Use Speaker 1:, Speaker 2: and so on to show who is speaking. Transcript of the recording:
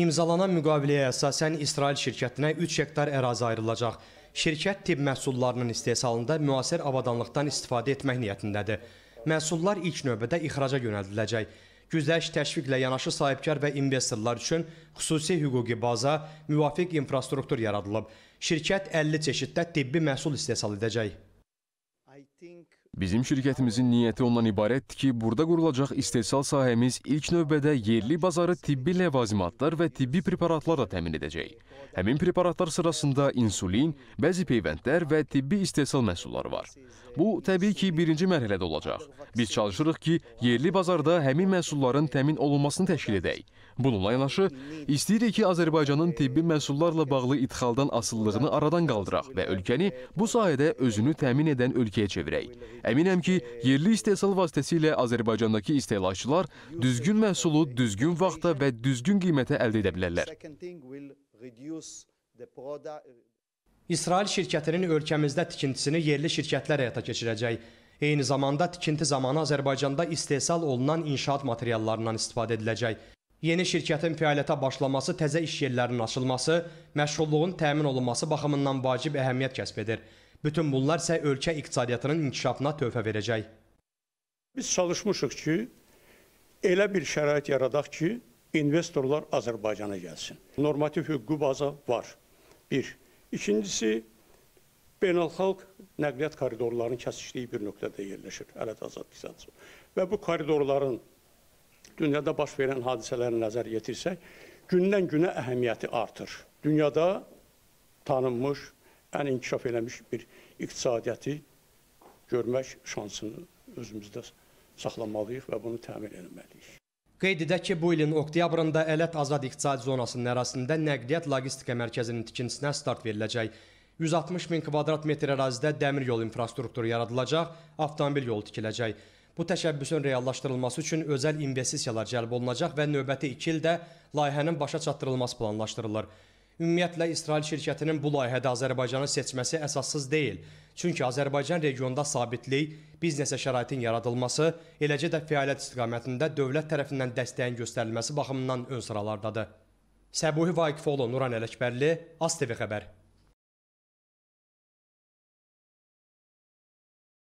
Speaker 1: İmzalanan müqaviləyə əsasən İsrail şirkətinə 3 hektar ərazi ayrılacaq. Şirkət tibb məhsullarının istehsalında müasir avadanlıqdan istifadə etmək niyyətindədir. Məhsullar ilk növbədə ixraca yönəldiləcək. Güzəş təşviqlə yanaşı sahibkar və investorlar üçün xüsusi hüquqi baza, müvafiq infrastruktur yaradılıb. Şirkət 50 çeşiddə tibbi məhsul istehsal edəcək.
Speaker 2: I think Bizim şirkətimizin niyyəti ondan ibarətdir ki, burada qurulacaq istehsal sahəmiz ilk növbədə yerli bazarı tibbi ləvazimatlar və tibbi preparatlarla təmin edəcək. Həmin preparatlar sırasında insulin, bəzi peyvəndlər və tibbi istehsal məhsulları var. Bu, təbii ki, birinci mərhələdə olacaq. Biz çalışırıq ki, yerli bazarda həmin məhsulların təmin olunmasını təşkil edək. Bununla yanaşı, istəyirik ki, Azərbaycanın tibbi məhsullarla bağlı idxaldan asıllığını aradan qaldıraq və ölkəni bu sahədə özünü təmin edən ölkəyə çevirək. Əminəm ki, yerli istehsal vasitəsilə Azərbaycandakı istehlakçılar düzgün məhsulu düzgün vaxtda və düzgün qiymətə
Speaker 1: əldə edə bilərlər. İsrail şirkətinin ölkəmizdə tikintisini yerli şirkətlər həyata keçirəcək. Eyni zamanda tikinti zamanı Azərbaycanda istehsal olunan inşaat materiallarından istifadə ediləcək. Yeni şirkətin fəaliyyətə başlaması təzə iş yerlərinin açılması, məşğulluğun təmin olunması baxımından vacib əhəmiyyət kəsb edir. Bütün bunlar isə ölkə iqtisadiyyatının inkişafına tövhə verəcək.
Speaker 3: Biz çalışmışıq ki, elə bir şərait yaradaq ki, investorlar Azərbaycana gəlsin. Normativ hüquqi baza var. Bir. İkincisi, beynəlxalq nəqliyyat koridorlarının kəsişdiyi bir nöqtədə yerləşir Ələt Azad İqtisadiyyatı. Və bu koridorların dünyada baş verən hadisələrə nəzər yetirsək, gündən günə əhəmiyyəti artır. Dünyada tanınmış, ən inkişaf eləmiş bir iqtisadiyyəti görmək şansını özümüzdə saxlamalıyıq və bunu təmin etməliyik.
Speaker 1: Qeyd edək ki, bu ilin oktyabrında Ələt Azad İqtisadi Zonasının ərazisində Nəqliyyat Logistika Mərkəzinin tikintisinə start veriləcək. 160 min kvadrat metr ərazidə dəmir yol infrastrukturu yaradılacaq, avtomobil yolu tikiləcək. Bu təşəbbüsün reallaşdırılması üçün özəl investisiyalar cəlb olunacaq və növbəti 2 ildə layihənin başa çatdırılması planlaşdırılır. Ümumiyyətlə İsrail şirkətinin bu layihədə Azərbaycanı seçməsi əsassız deyil. Çünki Azərbaycan regionda sabitlik, biznesə şəraitin yaradılması, eləcə də fəaliyyət istiqamətində dövlət tərəfindən dəstəyin göstərilməsi baxımından ön sıralardadır. Səbuhi Vaqifoğlu, Nuran Ələkbərli, ASTV xəbər.